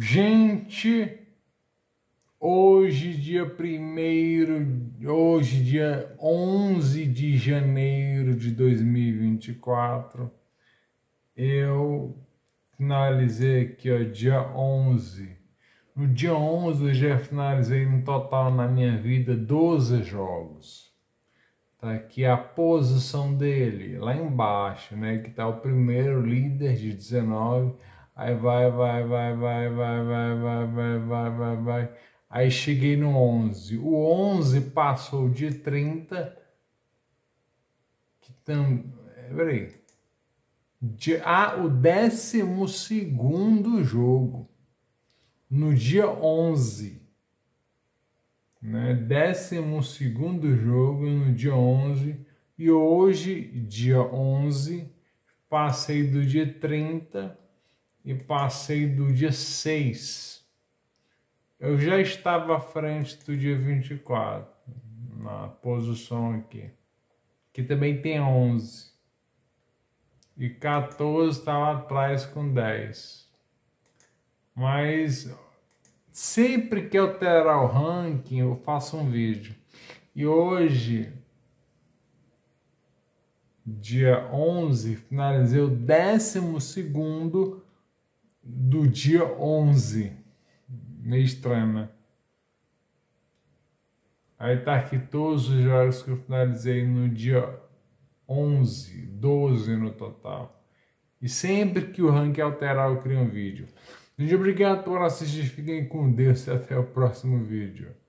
Gente, hoje dia 1 hoje dia 11 de janeiro de 2024, eu finalizei aqui, ó, dia 11. No dia 11 eu já finalizei no total na minha vida 12 jogos. Tá aqui a posição dele, lá embaixo, né, que tá o primeiro líder de 19 Aí vai, vai, vai, vai, vai, vai, vai, vai, vai, vai, vai. Aí cheguei no 11. O 11 passou de 30. Que tam... Peraí. De... Ah, o 12 jogo. No dia 11. Né? 12 jogo no dia 11. E hoje, dia 11, passei do dia 30 e passei do dia 6. Eu já estava à frente do dia 24, na posição aqui, que também tem 11. E 14 estava tá atrás com 10. Mas sempre que eu alterar o ranking, eu faço um vídeo. E hoje, dia 11, finalizei o 12 do dia 11. Meio estranho, né? Aí tá aqui todos os jogos que eu finalizei no dia 11, 12 no total. E sempre que o ranking alterar, eu crio um vídeo. Gente, obrigado por assistir. Fiquem com Deus e até o próximo vídeo.